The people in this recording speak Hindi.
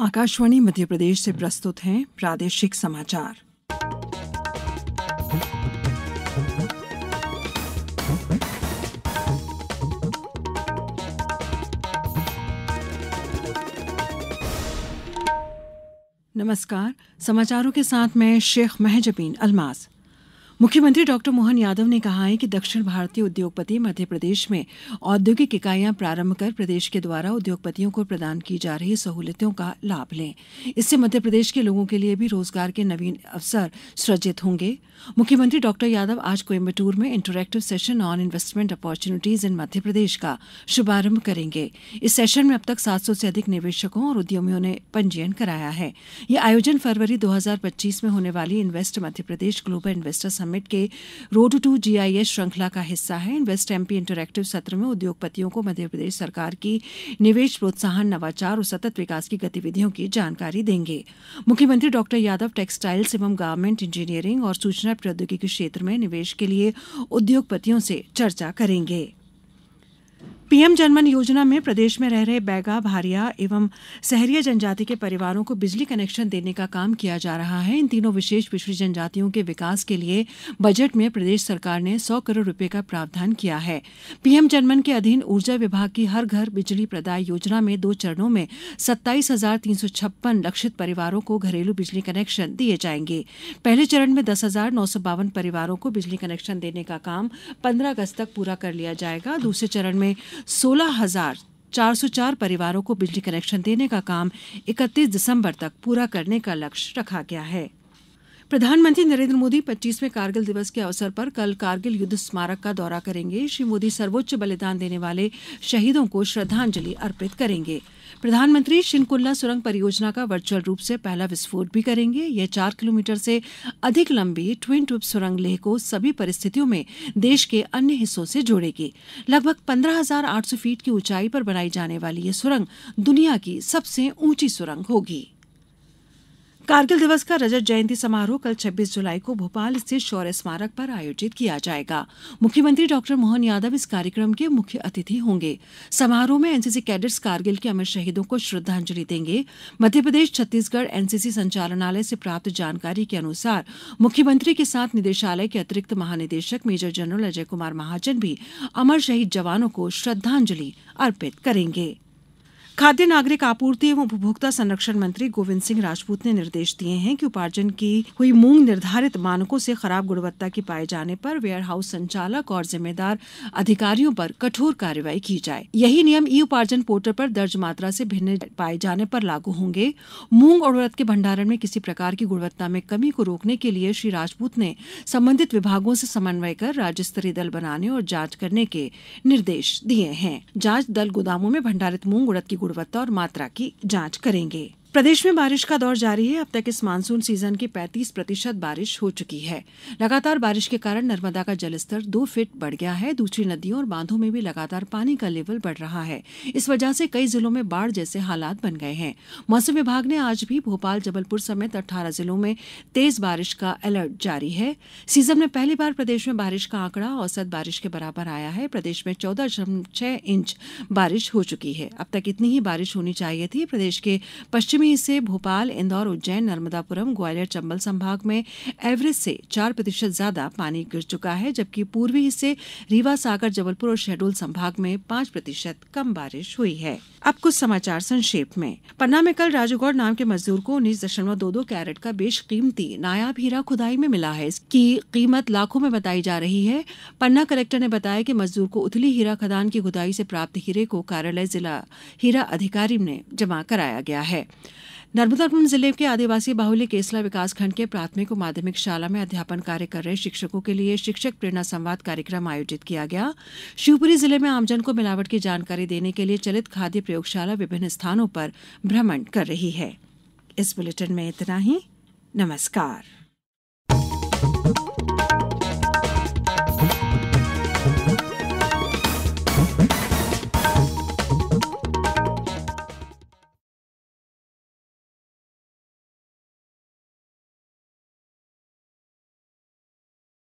आकाशवाणी मध्य प्रदेश से प्रस्तुत हैं प्रादेशिक समाचार नमस्कार समाचारों के साथ मैं शेख महजबीन अलमास मुख्यमंत्री डॉक्टर मोहन यादव ने कहा है कि दक्षिण भारतीय उद्योगपति मध्य प्रदेश में औद्योगिक इकाइयां प्रारंभ कर प्रदेश के द्वारा उद्योगपतियों को प्रदान की जा रही सहूलियतों का लाभ लें इससे मध्य प्रदेश के लोगों के लिए भी रोजगार के नवीन अवसर सृजित होंगे मुख्यमंत्री डॉक्टर यादव आज कोयम्बटूर में interactive session on investment opportunities in Madhya Pradesh का शुभारंभ करेंगे इस सेशन में अब तक सात से अधिक निवेशकों और उद्यमियों ने पंजीयन कराया है यह आयोजन फरवरी दो में होने वाली invest Madhya Pradesh global investor summit summit के रोड टू जीआईएस श्रृंखला का हिस्सा है इन्वेस्ट एमपी इंटरेक्टिव सत्र में उद्योगपतियों को मध्यप्रदेश सरकार की निवेश प्रोत्साहन नवाचार और सतत विकास की गतिविधियों की जानकारी देंगे मुख्यमंत्री डॉक्टर यादव टेक्सटाइल्स एवं गार्मेंट इंजीनियरिंग और सूचना प्रौद्योगिकी क्षेत्र में निवेश के लिए उद्योगपतियों से चर्चा करेंगे पीएम जनमन योजना में प्रदेश में रह रहे बैगा भारिया एवं सहरिया जनजाति के परिवारों को बिजली कनेक्शन देने का काम किया जा रहा है इन तीनों विशेष पिछड़ी जनजातियों के विकास के लिए बजट में प्रदेश सरकार ने सौ करोड़ रुपए का प्रावधान किया है पीएम जनमन के अधीन ऊर्जा विभाग की हर घर बिजली प्रदाय योजना में दो चरणों में सत्ताईस लक्षित परिवारों को घरेलू बिजली कनेक्शन दिए जाएंगे पहले चरण में दस परिवारों को बिजली कनेक्शन देने का काम पंद्रह अगस्त तक पूरा कर लिया जाएगा दूसरे चरण में सोलह हजार चार परिवारों को बिजली कनेक्शन देने का काम 31 दिसंबर तक पूरा करने का लक्ष्य रखा गया है प्रधानमंत्री नरेंद्र मोदी पच्चीसवें कारगिल दिवस के अवसर पर कल कारगिल युद्ध स्मारक का दौरा करेंगे श्री मोदी सर्वोच्च बलिदान देने वाले शहीदों को श्रद्धांजलि अर्पित करेंगे प्रधानमंत्री शिनकुल्ला सुरंग परियोजना का वर्चुअल रूप से पहला विस्फोट भी करेंगे यह चार किलोमीटर से अधिक लंबी ट्विन ट्यूब सुरंग लेह को सभी परिस्थितियों में देश के अन्य हिस्सों से जोड़ेगी लगभग 15,800 फीट की ऊंचाई पर बनाई जाने वाली यह सुरंग दुनिया की सबसे ऊंची सुरंग होगी कारगिल दिवस का रजत जयंती समारोह कल 26 जुलाई को भोपाल स्थित शौर्य स्मारक पर आयोजित किया जाएगा मुख्यमंत्री डॉक्टर मोहन यादव इस कार्यक्रम के मुख्य अतिथि होंगे समारोह में एनसीसी कैडेट्स कारगिल के अमर शहीदों को श्रद्धांजलि देंगे मध्यप्रदेश छत्तीसगढ़ एनसीसी संचालनालय से प्राप्त जानकारी के अनुसार मुख्यमंत्री के साथ निदेशालय के अतिरिक्त महानिदेशक मेजर जनरल अजय कुमार महाजन भी अमर शहीद जवानों को श्रद्धांजलि अर्पित करेंगे खाद्य नागरिक आपूर्ति एवं उपभोक्ता संरक्षण मंत्री गोविंद सिंह राजपूत ने निर्देश दिए हैं कि उपार्जन की हुई मूंग निर्धारित मानकों से खराब गुणवत्ता की पाए जाने पर हाउस संचालक और जिम्मेदार अधिकारियों पर कठोर कार्यवाही की जाए यही नियम ई उपार्जन पोर्टल पर दर्ज मात्रा से भिन्न पाए जाने पर लागू होंगे मूंग और उड़द के भंडारण में किसी प्रकार की गुणवत्ता में कमी को रोकने के लिए श्री राजपूत ने संबंधित विभागों से समन्वय कर राज्य स्तरीय दल बनाने और जांच करने के निर्देश दिए हैं जांच दल गोदामों में भंडारित मूंग उड़द की गुणवत्ता और मात्रा की जांच करेंगे प्रदेश में बारिश का दौर जारी है अब तक इस मानसून सीजन की 35 प्रतिशत बारिश हो चुकी है लगातार बारिश के कारण नर्मदा का जलस्तर दो फीट बढ़ गया है दूसरी नदियों और बांधों में भी लगातार पानी का लेवल बढ़ रहा है इस वजह से कई जिलों में बाढ़ जैसे हालात बन गए हैं मौसम विभाग ने आज भी भोपाल जबलपुर समेत अट्ठारह जिलों में तेज बारिश का अलर्ट जारी है सीजन में पहली बार प्रदेश में बारिश का आंकड़ा औसत बारिश के बराबर आया है प्रदेश में चौदह इंच बारिश हो चुकी है अब तक इतनी ही बारिश होनी चाहिए थी प्रदेश के पश्चिम पश्चिमी हिस्से भोपाल इंदौर उज्जैन नर्मदापुरम ग्वालियर चंबल संभाग में एवरेज से चार प्रतिशत ज्यादा पानी गिर चुका है जबकि पूर्वी हिस्से रीवा सागर जबलपुर और शहडोल संभाग में पांच प्रतिशत कम बारिश हुई है अब कुछ समाचार संक्षेप में पन्ना में कल राजू नाम के मजदूर को उन्नीस दशमलव दो दो कैरेट का कीमती नायाब हीरा खुदाई में मिला है इसकी कीमत लाखों में बताई जा रही है पन्ना कलेक्टर ने बताया कि मजदूर को उथली हीरा खदान की खुदाई से प्राप्त हीरे को कार्यालय जिला हीरा अधिकारी ने जमा कराया गया है नर्मदापुर जिले के आदिवासी बाहुल्य केसला विकासखंड के प्राथमिक और माध्यमिक शाला में अध्यापन कार्य कर रहे शिक्षकों के लिए शिक्षक प्रेरणा संवाद कार्यक्रम आयोजित किया गया शिवपुरी जिले में आमजन को मिलावट की जानकारी देने के लिए चलित खाद्य प्रयोगशाला विभिन्न स्थानों पर भ्रमण कर रही है इस बुलेटिन में इतना ही नमस्कार